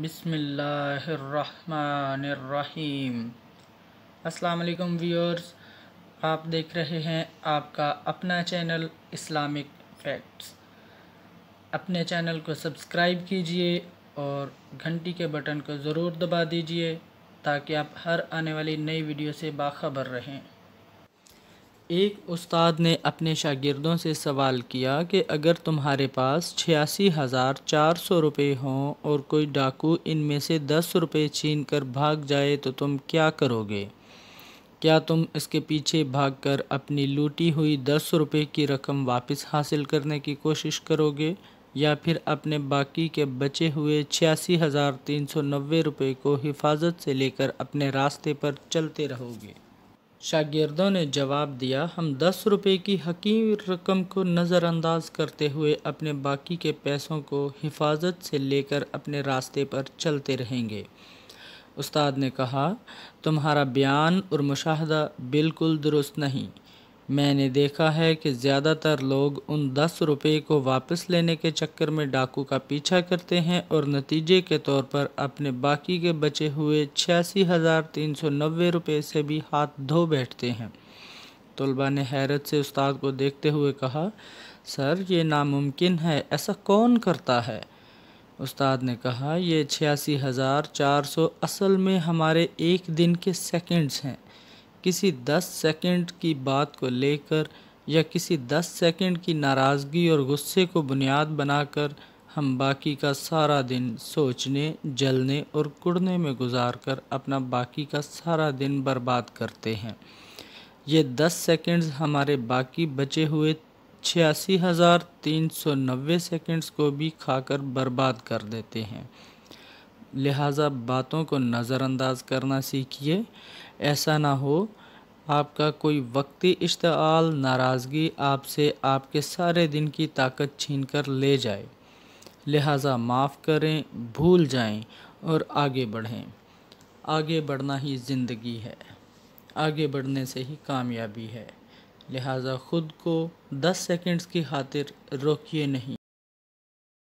बिसमीम अस्सलाम व्यूअर्स आप देख रहे हैं आपका अपना चैनल इस्लामिक फैक्ट्स अपने चैनल को सब्सक्राइब कीजिए और घंटी के बटन को ज़रूर दबा दीजिए ताकि आप हर आने वाली नई वीडियो से बाखबर रहें एक उस्ताद ने अपने शागिर्दों से सवाल किया कि अगर तुम्हारे पास छियासी हज़ार चार सौ रुपये हों और कोई डाकू इनमें से दस रुपये छीन कर भाग जाए तो तुम क्या करोगे क्या तुम इसके पीछे भागकर अपनी लूटी हुई दस रुपये की रकम वापस हासिल करने की कोशिश करोगे या फिर अपने बाकी के बचे हुए छियासी हज़ार तीन सौ नब्बे रुपये को हिफाजत से लेकर अपने रास्ते पर चलते रहोगे शागिर्दों ने जवाब दिया हम दस रुपये की हकीम रकम को नज़रअंदाज करते हुए अपने बाकी के पैसों को हिफाजत से लेकर अपने रास्ते पर चलते रहेंगे उस्ताद ने कहा तुम्हारा बयान और मुशाहदा बिल्कुल दुरुस्त नहीं मैंने देखा है कि ज़्यादातर लोग उन दस रुपये को वापस लेने के चक्कर में डाकू का पीछा करते हैं और नतीजे के तौर पर अपने बाकी के बचे हुए छियासी हज़ार तीन सौ नब्बे रुपये से भी हाथ धो बैठते हैं तलबा ने हैरत से उस्ताद को देखते हुए कहा सर ये नामुमकिन है ऐसा कौन करता है उस्ताद ने कहा यह छियासी हज़ार चार सौ असल में हमारे एक दिन के सेकंड्स हैं किसी दस सेकंड की बात को लेकर या किसी दस सेकंड की नाराज़गी और गुस्से को बुनियाद बनाकर हम बाकी का सारा दिन सोचने जलने और कुड़ने में गुजार कर अपना बाकी का सारा दिन बर्बाद करते हैं ये दस सेकंड्स हमारे बाकी बचे हुए छियासी हज़ार तीन सौ नब्बे सेकेंड्स को भी खाकर बर्बाद कर देते हैं लिहाजा बातों को नज़रअंदाज करना सीखिए ऐसा ना हो आपका कोई वक्ती इश्तआल नाराज़गी आपसे आपके सारे दिन की ताकत छीन कर ले जाए लिहाजा माफ़ करें भूल जाएं और आगे बढ़ें आगे बढ़ना ही ज़िंदगी है आगे बढ़ने से ही कामयाबी है लिहाजा ख़ुद को 10 सेकंड्स की खातिर रोकिए नहीं